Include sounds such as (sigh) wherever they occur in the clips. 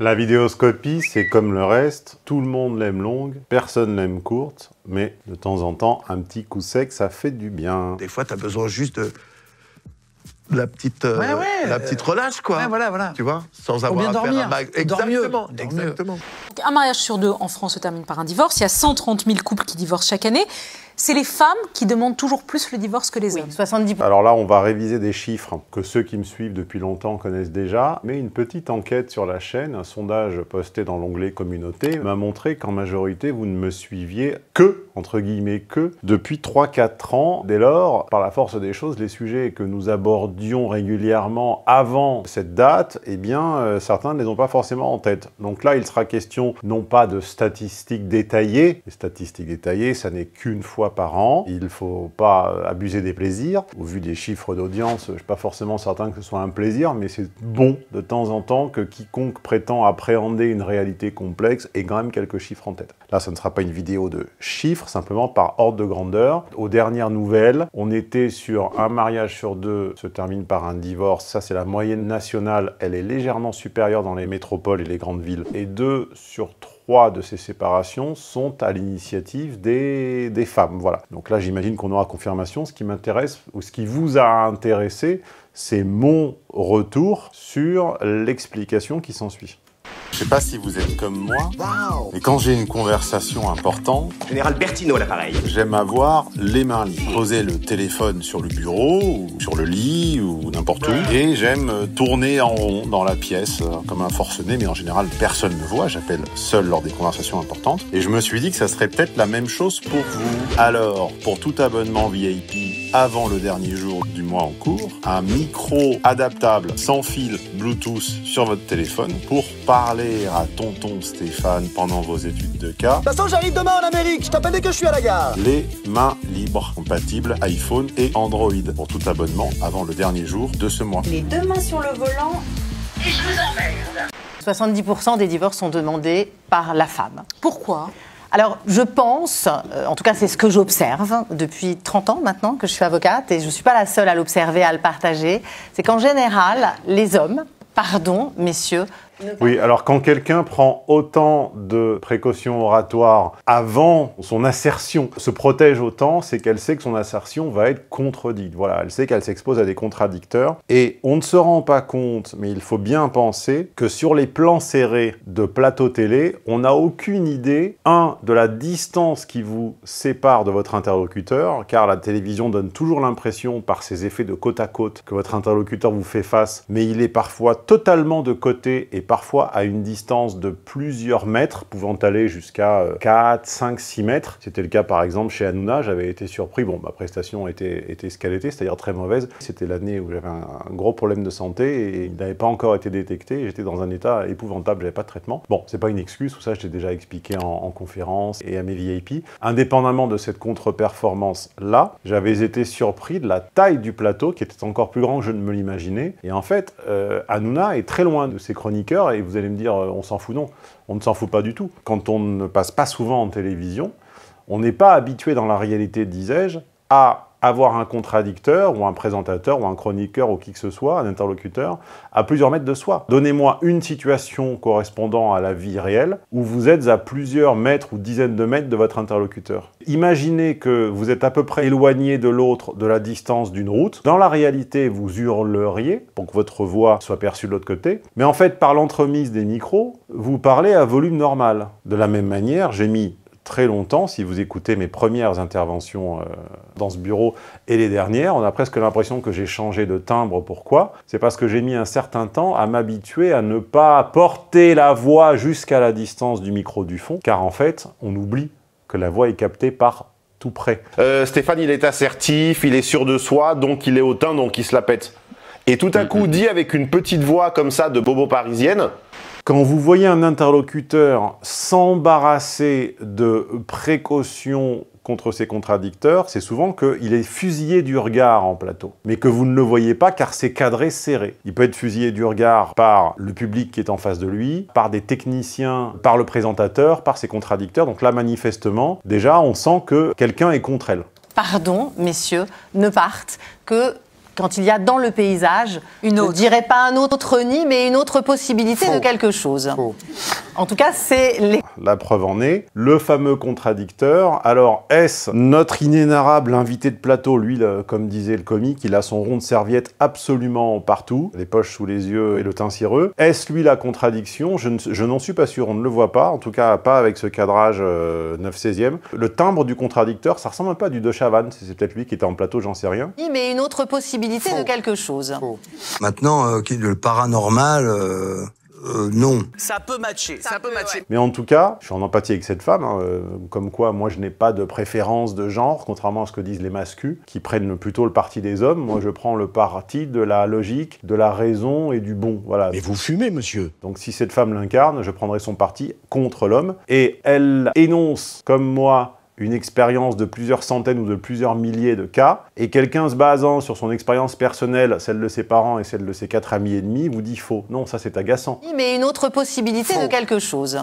La vidéoscopie, c'est comme le reste, tout le monde l'aime longue, personne l'aime courte, mais de temps en temps, un petit coup sec, ça fait du bien. Des fois, t'as besoin juste de la petite, euh, la petite euh, relâche, quoi. Ouais, voilà, voilà. Tu vois Sans avoir à dormir. faire un Exactement, exactement. Un mariage sur deux en France se termine par un divorce. Il y a 130 000 couples qui divorcent chaque année c'est les femmes qui demandent toujours plus le divorce que les hommes. 70%. Alors là, on va réviser des chiffres que ceux qui me suivent depuis longtemps connaissent déjà, mais une petite enquête sur la chaîne, un sondage posté dans l'onglet communauté, m'a montré qu'en majorité, vous ne me suiviez que, entre guillemets, que depuis 3-4 ans. Dès lors, par la force des choses, les sujets que nous abordions régulièrement avant cette date, eh bien, euh, certains ne les ont pas forcément en tête. Donc là, il sera question non pas de statistiques détaillées, les statistiques détaillées, ça n'est qu'une fois par an. Il ne faut pas abuser des plaisirs. Au vu des chiffres d'audience, je ne suis pas forcément certain que ce soit un plaisir, mais c'est bon de temps en temps que quiconque prétend appréhender une réalité complexe ait quand même quelques chiffres en tête. Là, ça ne sera pas une vidéo de chiffres, simplement par ordre de grandeur. Aux dernières nouvelles, on était sur un mariage sur deux se termine par un divorce. Ça, c'est la moyenne nationale. Elle est légèrement supérieure dans les métropoles et les grandes villes. Et deux sur trois trois de ces séparations sont à l'initiative des, femmes. Voilà. Donc là, j'imagine qu'on aura confirmation. Ce qui m'intéresse, ou ce qui vous a intéressé, c'est mon retour sur l'explication qui s'ensuit. Je sais pas si vous êtes comme moi, mais quand j'ai une conversation importante, Général Bertino l'appareil. J'aime avoir les mains libres. Poser le téléphone sur le bureau, ou sur le lit, ou n'importe où. Et j'aime tourner en rond dans la pièce, euh, comme un forcené, mais en général, personne ne me voit. J'appelle seul lors des conversations importantes. Et je me suis dit que ça serait peut-être la même chose pour vous. Alors, pour tout abonnement VIP avant le dernier jour du mois en cours, un micro adaptable sans fil Bluetooth sur votre téléphone pour parler à tonton Stéphane pendant vos études de cas. De toute façon, j'arrive demain en Amérique. Je t'appelle dès que je suis à la gare. Les mains libres, compatibles iPhone et Android pour tout abonnement avant le dernier jour de ce mois. Les deux mains sur le volant et je vous emmerde. 70% des divorces sont demandés par la femme. Pourquoi alors, je pense, euh, en tout cas, c'est ce que j'observe depuis 30 ans maintenant que je suis avocate, et je ne suis pas la seule à l'observer, à le partager, c'est qu'en général, les hommes, pardon, messieurs, oui, alors quand quelqu'un prend autant de précautions oratoires avant son assertion, se protège autant, c'est qu'elle sait que son assertion va être contredite. Voilà, elle sait qu'elle s'expose à des contradicteurs. Et on ne se rend pas compte, mais il faut bien penser que sur les plans serrés de plateau télé, on n'a aucune idée, un, de la distance qui vous sépare de votre interlocuteur, car la télévision donne toujours l'impression, par ses effets de côte à côte, que votre interlocuteur vous fait face, mais il est parfois totalement de côté et parfois à une distance de plusieurs mètres, pouvant aller jusqu'à 4, 5, 6 mètres. C'était le cas par exemple chez Hanouna, j'avais été surpris, bon ma prestation était, était ce qu'elle était, c'est-à-dire très mauvaise. C'était l'année où j'avais un, gros problème de santé et il n'avait pas encore été détecté, j'étais dans un état épouvantable, j'avais pas de traitement. Bon, c'est pas une excuse, tout ça je l'ai déjà expliqué en, conférence et à mes VIP. Indépendamment de cette contre-performance là, j'avais été surpris de la taille du plateau qui était encore plus grand que je ne me l'imaginais. Et en fait, euh, Hanouna est très loin de ses chroniques et vous allez me dire euh, on s'en fout, non. On ne s'en fout pas du tout. Quand on ne passe pas souvent en télévision, on n'est pas habitué dans la réalité, disais-je, à avoir un contradicteur ou un présentateur ou un chroniqueur ou qui que ce soit, un interlocuteur, à plusieurs mètres de soi. Donnez-moi une situation correspondant à la vie réelle où vous êtes à plusieurs mètres ou dizaines de mètres de votre interlocuteur. Imaginez que vous êtes à peu près éloigné de l'autre de la distance d'une route. Dans la réalité, vous hurleriez pour que votre voix soit perçue de l'autre côté. Mais en fait, par l'entremise des micros, vous parlez à volume normal. De la même manière, j'ai mis très longtemps, si vous écoutez mes premières interventions euh, dans ce bureau et les dernières, on a presque l'impression que j'ai changé de timbre. Pourquoi C'est parce que j'ai mis un certain temps à m'habituer à ne pas porter la voix jusqu'à la distance du micro du fond, car en fait, on oublie que la voix est captée par tout près. Euh, Stéphane, il est assertif, il est sûr de soi, donc il est hautain, donc il se la pète. Et tout à coup, dit avec une petite voix comme ça de bobo parisienne, quand vous voyez un interlocuteur s'embarrasser de précautions contre ses contradicteurs, c'est souvent qu'il est fusillé du regard en plateau, mais que vous ne le voyez pas car c'est cadré serré. Il peut être fusillé du regard par le public qui est en face de lui, par des techniciens, par le présentateur, par ses contradicteurs. Donc là, manifestement, déjà, on sent que quelqu'un est contre elle. Pardon, messieurs, ne partent que quand il y a dans le paysage, une autre. je ne dirais pas un autre nid, mais une autre possibilité de quelque chose. En tout cas, c'est les... La preuve en est, le fameux contradicteur. Alors, est-ce notre inénarrable invité de plateau, lui, comme disait le comique, il a son rond de serviette absolument partout, les poches sous les yeux et le teint cireux. Est-ce lui la contradiction Je n'en suis pas sûr, on ne le voit pas, en tout cas pas avec ce cadrage 9 16 e Le timbre du contradicteur, ça ressemble pas à du de Chavannes, c'est peut-être lui qui était en plateau, j'en sais rien. Oui, mais une autre possibilité de quelque chose. Maintenant, euh, le paranormal. Euh, euh, non. Ça peut matcher, ça, peut, matcher. Mais en tout cas, je suis en empathie avec cette femme, hein, comme quoi moi je n'ai pas de préférence de genre, contrairement à ce que disent les mascus, qui prennent plutôt le parti des hommes. Moi je prends le parti de la logique, de la raison et du bon. Voilà. Mais vous fumez, monsieur. Donc si cette femme l'incarne, je prendrai son parti contre l'homme. Et elle énonce, comme moi, une expérience de plusieurs centaines ou de plusieurs milliers de cas, et quelqu'un se basant sur son expérience personnelle, celle de ses parents et celle de ses quatre amis et demi, vous dit faux. Non, ça c'est agaçant. mais une autre possibilité de quelque chose.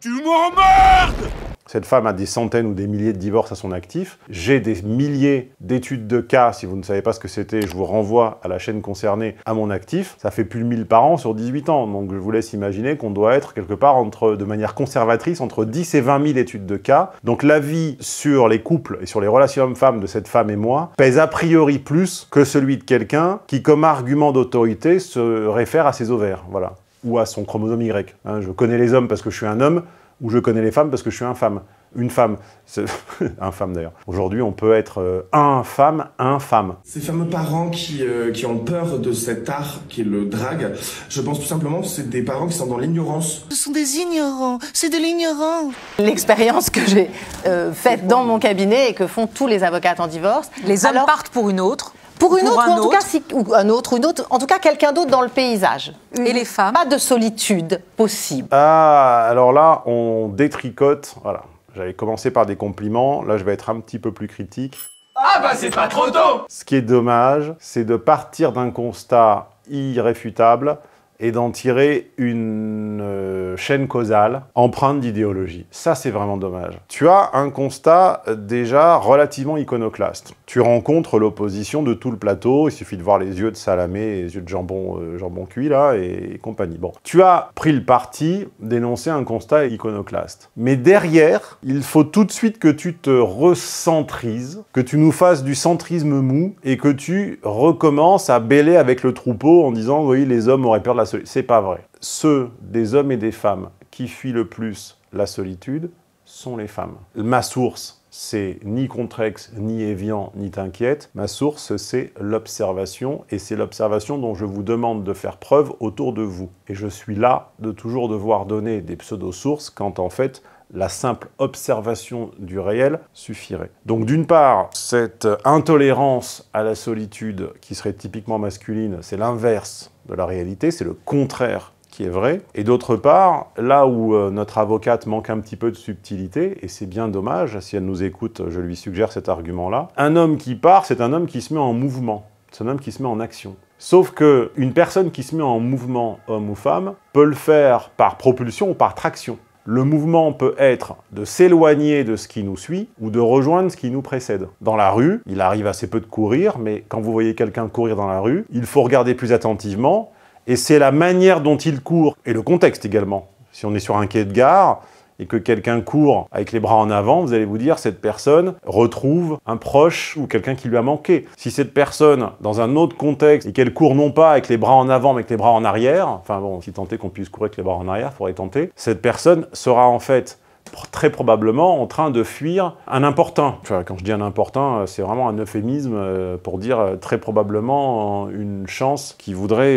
Tu m'emmerdes cette femme a des centaines ou des milliers de divorces à son actif. J'ai des milliers d'études de cas. Si vous ne savez pas ce que c'était, je vous renvoie à la chaîne concernée à mon actif. Ça fait plus de 1000 par an sur 18 ans. Donc je vous laisse imaginer qu'on doit être quelque part entre, de manière conservatrice entre 10 et 20 000 études de cas. Donc l'avis sur les couples et sur les relations hommes-femmes de cette femme et moi pèse a priori plus que celui de quelqu'un qui, comme argument d'autorité, se réfère à ses ovaires. Voilà ou à son chromosome Y. Hein, je connais les hommes parce que je suis un homme, où je connais les femmes parce que je suis infâme. Une femme. (laughs) un femme d'ailleurs. Aujourd'hui, on peut être infâme, euh, infâme. Ces fameux parents qui, euh, qui ont peur de cet art qui est le drague, je pense tout simplement que c'est des parents qui sont dans l'ignorance. Ce sont des ignorants, c'est de l'ignorance. L'expérience que j'ai euh, faite dans mon cabinet et que font tous les avocats en divorce. Les hommes partent pour une autre pour une autre, en autre. tout cas, ou un autre, une autre, en tout cas, quelqu'un d'autre dans le paysage. Et les femmes Pas de solitude possible. Ah, alors là, on détricote. Voilà. J'avais commencé par des compliments. Là, je vais être un petit peu plus critique. Ah bah c'est pas trop tôt Ce qui est dommage, c'est de partir d'un constat irréfutable et d'en tirer une euh, chaîne causale empreinte d'idéologie. Ça, c'est vraiment dommage. Tu as un constat euh, déjà relativement iconoclaste. Tu rencontres l'opposition de tout le plateau, il suffit de voir les yeux de Salamé, les yeux de jambon, euh, jambon cuit, là, et, compagnie. Bon, tu as pris le parti d'énoncer un constat iconoclaste. Mais derrière, il faut tout de suite que tu te recentrises, que tu nous fasses du centrisme mou, et que tu recommences à bêler avec le troupeau en disant, oui, les hommes auraient peur de la c'est pas vrai. Ceux des hommes et des femmes qui fuient le plus la solitude sont les femmes. Ma source, c'est ni Contrex, ni Evian, ni T'inquiète. Ma source, c'est l'observation, et c'est l'observation dont je vous demande de faire preuve autour de vous. Et je suis là de toujours devoir donner des pseudo-sources quand en fait, la simple observation du réel suffirait. Donc d'une part, cette intolérance à la solitude qui serait typiquement masculine, c'est l'inverse de la réalité, c'est le contraire qui est vrai. Et d'autre part, là où euh, notre avocate manque un petit peu de subtilité, et c'est bien dommage, si elle nous écoute, je lui suggère cet argument-là, un homme qui part, c'est un homme qui se met en mouvement, c'est un homme qui se met en action. Sauf qu'une personne qui se met en mouvement, homme ou femme, peut le faire par propulsion ou par traction le mouvement peut être de s'éloigner de ce qui nous suit ou de rejoindre ce qui nous précède. Dans la rue, il arrive assez peu de courir, mais quand vous voyez quelqu'un courir dans la rue, il faut regarder plus attentivement, et c'est la manière dont il court, et le contexte également. Si on est sur un quai de gare, et que quelqu'un court avec les bras en avant, vous allez vous dire cette personne retrouve un proche ou quelqu'un qui lui a manqué. Si cette personne, dans un autre contexte, et qu'elle court non pas avec les bras en avant mais avec les bras en arrière, enfin bon, si tenter qu'on puisse courir avec les bras en arrière, il faudrait tenter, cette personne sera en fait très probablement en train de fuir un important. Enfin, quand je dis un important, euh, c'est vraiment un euphémisme euh, pour dire euh, très probablement une chance qui voudrait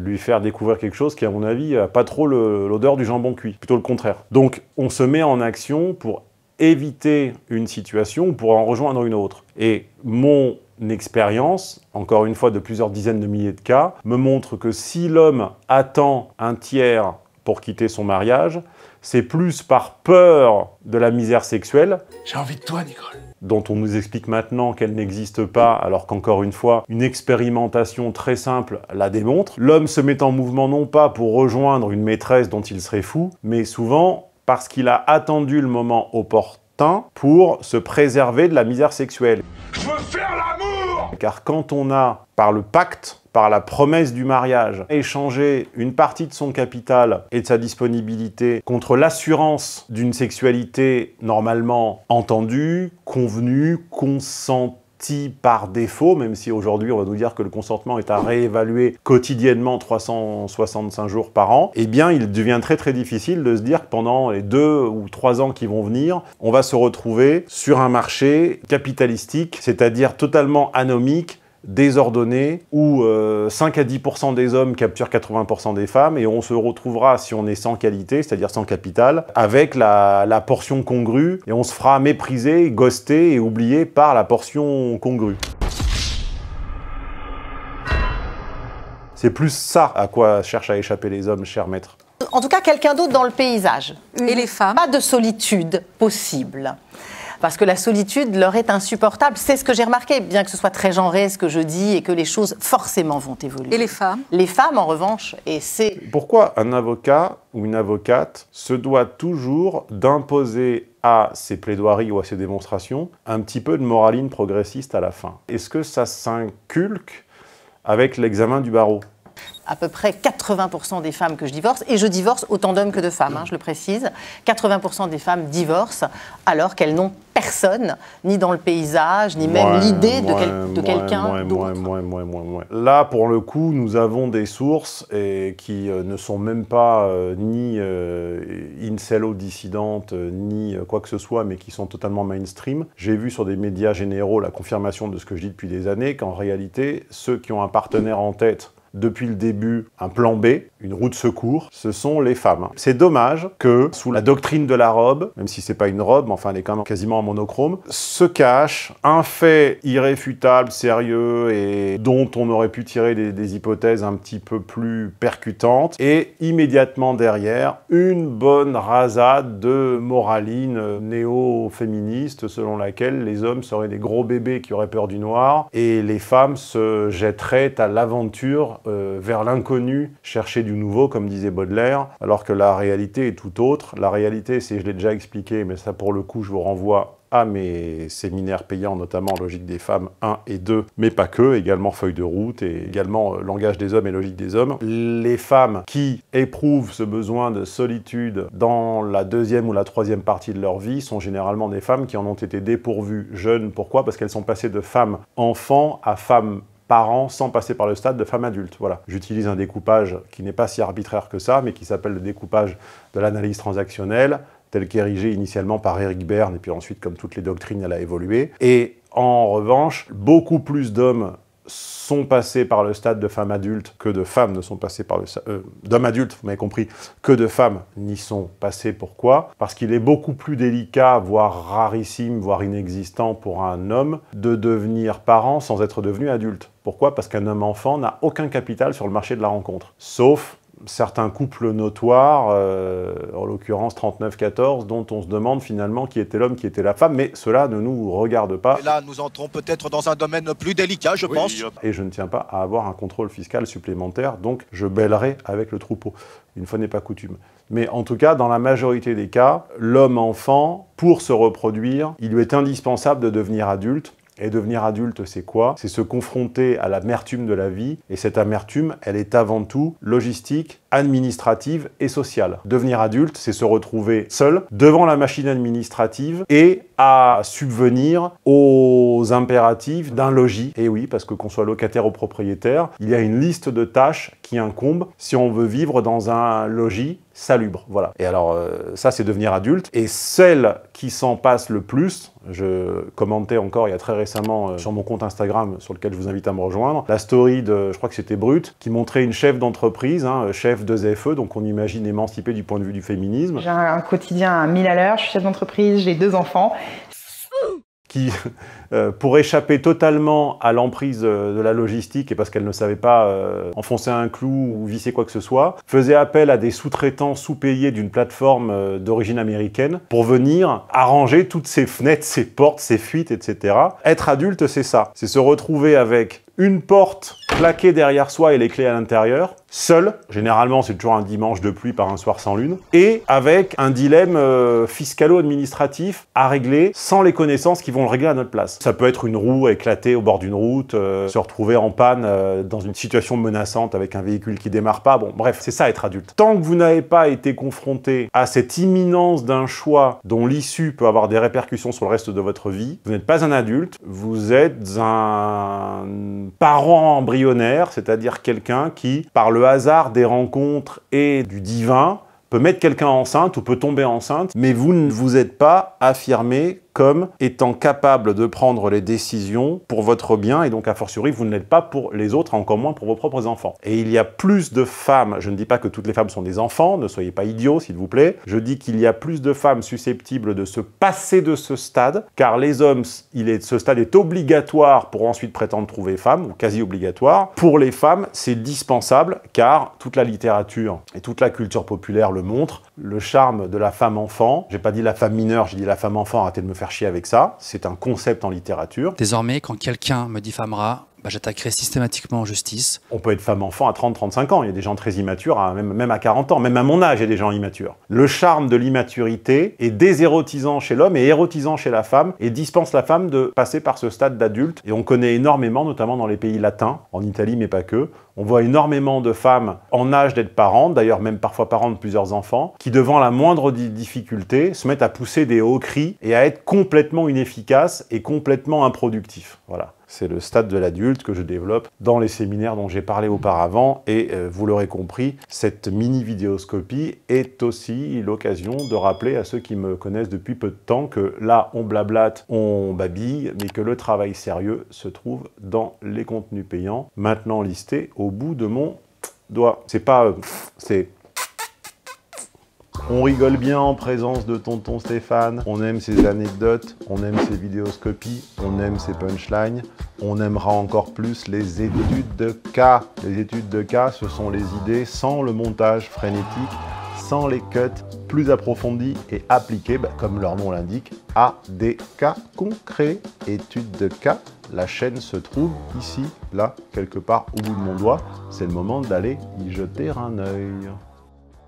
lui faire découvrir quelque chose qui, à mon avis, n'a pas trop l'odeur du jambon cuit, plutôt le contraire. Donc, on se met en action pour éviter une situation ou pour en rejoindre une autre. Et mon expérience, encore une fois de plusieurs dizaines de milliers de cas, me montre que si l'homme attend un tiers pour quitter son mariage, c'est plus par peur de la misère sexuelle. J'ai envie de toi, Nicole dont on nous explique maintenant qu'elle n'existe pas, alors qu'encore une fois, une expérimentation très simple la démontre. L'homme se met en mouvement non pas pour rejoindre une maîtresse dont il serait fou, mais souvent parce qu'il a attendu le moment opportun pour se préserver de la misère sexuelle. Je veux faire car quand on a, par le pacte, par la promesse du mariage, échangé une partie de son capital et de sa disponibilité contre l'assurance d'une sexualité normalement entendue, convenue, consentie par défaut, même si aujourd'hui on va nous dire que le consentement est à réévaluer quotidiennement 365 jours par an, eh bien il devient très très difficile de se dire que pendant les deux ou trois ans qui vont venir, on va se retrouver sur un marché capitalistique, c'est-à-dire totalement anomique, désordonnée où 5 euh, à 10% des hommes capturent 80% des femmes et on se retrouvera si on est sans qualité, c'est-à-dire sans capital, avec la, portion congrue et on se fera mépriser, ghoster et oublier par la portion congrue. C'est plus ça à quoi cherchent à échapper les hommes, cher maître. En tout cas, quelqu'un d'autre dans le paysage. Et les femmes. Pas de solitude possible parce que la solitude leur est insupportable. C'est ce que j'ai remarqué, bien que ce soit très genré ce que je dis et que les choses forcément vont évoluer. Et les femmes Les femmes, en revanche, et c'est... Pourquoi un avocat ou une avocate se doit toujours d'imposer à ses plaidoiries ou à ses démonstrations un petit peu de moraline progressiste à la fin Est-ce que ça s'inculque avec l'examen du barreau à peu près 80% des femmes que je divorce, et je divorce autant d'hommes que de femmes, hein, je le précise, 80% des femmes divorcent alors qu'elles n'ont personne, ni dans le paysage, ni même l'idée de, quelqu'un d'autre. Là, pour le coup, nous avons des sources et qui euh, ne sont même pas euh, ni euh, in incello-dissidentes, ni quoi que ce soit, mais qui sont totalement mainstream. J'ai vu sur des médias généraux la confirmation de ce que je dis depuis des années, qu'en réalité, ceux qui ont un partenaire en tête depuis le début un plan B une roue de secours, ce sont les femmes. C'est dommage que, sous la doctrine de la robe, même si c'est pas une robe, mais enfin elle est quand même quasiment en monochrome, se cache un fait irréfutable, sérieux et dont on aurait pu tirer des, hypothèses un petit peu plus percutantes, et immédiatement derrière, une bonne rasade de moraline néo-féministe selon laquelle les hommes seraient des gros bébés qui auraient peur du noir et les femmes se jetteraient à l'aventure euh, vers l'inconnu, chercher du du nouveau, comme disait Baudelaire, alors que la réalité est tout autre. La réalité, c'est, je l'ai déjà expliqué, mais ça pour le coup, je vous renvoie à mes séminaires payants, notamment Logique des femmes 1 et 2, mais pas que, également Feuille de route et également euh, Langage des hommes et Logique des hommes. Les femmes qui éprouvent ce besoin de solitude dans la deuxième ou la troisième partie de leur vie sont généralement des femmes qui en ont été dépourvues jeunes. Pourquoi Parce qu'elles sont passées de femmes enfants à femmes par sans passer par le stade de femme adulte. Voilà. J'utilise un découpage qui n'est pas si arbitraire que ça, mais qui s'appelle le découpage de l'analyse transactionnelle, tel qu'érigé initialement par Eric Berne, et puis ensuite, comme toutes les doctrines, elle a évolué. Et en revanche, beaucoup plus d'hommes sont passés par le stade de femmes adultes que de femmes ne sont passées par le stade... Euh, d'hommes adultes, vous m'avez compris, que de femmes n'y sont passées. Pourquoi Parce qu'il est beaucoup plus délicat, voire rarissime, voire inexistant pour un homme de devenir parent sans être devenu adulte. Pourquoi Parce qu'un homme enfant n'a aucun capital sur le marché de la rencontre, sauf certains couples notoires, euh, en l'occurrence 39-14, dont on se demande finalement qui était l'homme, qui était la femme, mais cela ne nous regarde pas. là, nous entrons peut-être dans un domaine plus délicat, je pense. Et je ne tiens pas à avoir un contrôle fiscal supplémentaire, donc je bêlerai avec le troupeau. Une fois n'est pas coutume. Mais en tout cas, dans la majorité des cas, l'homme enfant, pour se reproduire, il lui est indispensable de devenir adulte et devenir adulte, c'est quoi C'est se confronter à l'amertume de la vie. Et cette amertume, elle est avant tout logistique, administrative et sociale. Devenir adulte, c'est se retrouver seul devant la machine administrative et à subvenir aux impératifs d'un logis. Et oui, parce que qu'on soit locataire ou propriétaire, il y a une liste de tâches qui incombe si on veut vivre dans un logis salubre. Voilà. Et alors, euh, ça, c'est devenir adulte. Et celle qui s'en passe le plus, je commentais encore il y a très récemment euh, sur mon compte Instagram, sur lequel je vous invite à me rejoindre, la story de, je crois que c'était Brut, qui montrait une chef d'entreprise, hein, euh, chef de ZFE, donc on imagine émancipée du point de vue du féminisme. J'ai un quotidien à 1000 à l'heure, je suis chef d'entreprise, j'ai deux enfants, qui, (laughs) euh, pour échapper totalement à l'emprise euh, de la logistique et parce qu'elle ne savait pas euh, enfoncer un clou ou visser quoi que ce soit, faisait appel à des sous-traitants sous-payés d'une plateforme d'origine américaine pour venir arranger toutes ces fenêtres, ses portes, ses fuites, etc. Être adulte, c'est ça. C'est se retrouver avec une porte plaquée derrière soi et les clés à l'intérieur, seul, généralement c'est toujours un dimanche de pluie par un soir sans lune, et avec un dilemme euh, fiscalo-administratif à régler sans les connaissances qui vont le régler à notre place. Ça peut être une roue éclatée au bord d'une route, euh, se retrouver en panne euh, dans une situation menaçante avec un véhicule qui démarre pas, bon bref, c'est ça être adulte. Tant que vous n'avez pas été confronté à cette imminence d'un choix dont l'issue peut avoir des répercussions sur le reste de votre vie, vous n'êtes pas un adulte, vous êtes un parent embryonnaire, c'est-à-dire quelqu'un qui, par le hasard des rencontres et du divin, peut mettre quelqu'un enceinte ou peut tomber enceinte, mais vous ne vous êtes pas affirmé comme étant capable de prendre les décisions pour votre bien et donc a fortiori vous ne l'êtes pas pour les autres, encore moins pour vos propres enfants. Et il y a plus de femmes, je ne dis pas que toutes les femmes sont des enfants, ne soyez pas idiots s'il vous plaît, je dis qu'il y a plus de femmes susceptibles de se passer de ce stade, car les hommes, il est, ce stade est obligatoire pour ensuite prétendre trouver femme, ou quasi obligatoire. Pour les femmes, c'est dispensable, car toute la littérature et toute la culture populaire le montre, le charme de la femme enfant, j'ai pas dit la femme mineure, j'ai dit la femme enfant, arrêtez de me faire chier avec ça. C'est un concept en littérature. Désormais, quand quelqu'un me diffamera, bah, j'attaquerai systématiquement en justice. On peut être femme-enfant à 30-35 ans, il y a des gens très immatures, même, à 40 ans, même à mon âge, il y a des gens immatures. Le charme de l'immaturité est désérotisant chez l'homme et érotisant chez la femme, et dispense la femme de passer par ce stade d'adulte. Et on connaît énormément, notamment dans les pays latins, en Italie mais pas que, on voit énormément de femmes en âge d'être parentes, d'ailleurs même parfois parentes de plusieurs enfants, qui devant la moindre difficulté se mettent à pousser des hauts cris et à être complètement inefficaces et complètement improductifs. Voilà. C'est le stade de l'adulte que je développe dans les séminaires dont j'ai parlé auparavant. Et euh, vous l'aurez compris, cette mini-vidéoscopie est aussi l'occasion de rappeler à ceux qui me connaissent depuis peu de temps que là, on blablate, on babille, mais que le travail sérieux se trouve dans les contenus payants, maintenant listés au bout de mon doigt. C'est pas... Euh, c'est... On rigole bien en présence de tonton Stéphane, on aime ses anecdotes, on aime ses vidéoscopies, on aime ses punchlines, on aimera encore plus les études de cas. Les études de cas, ce sont les idées sans le montage frénétique, sans les cuts, plus approfondies et appliquées, bah, comme leur nom l'indique, à des cas concrets. Études de cas, la chaîne se trouve ici, là, quelque part au bout de mon doigt. C'est le moment d'aller y jeter un œil.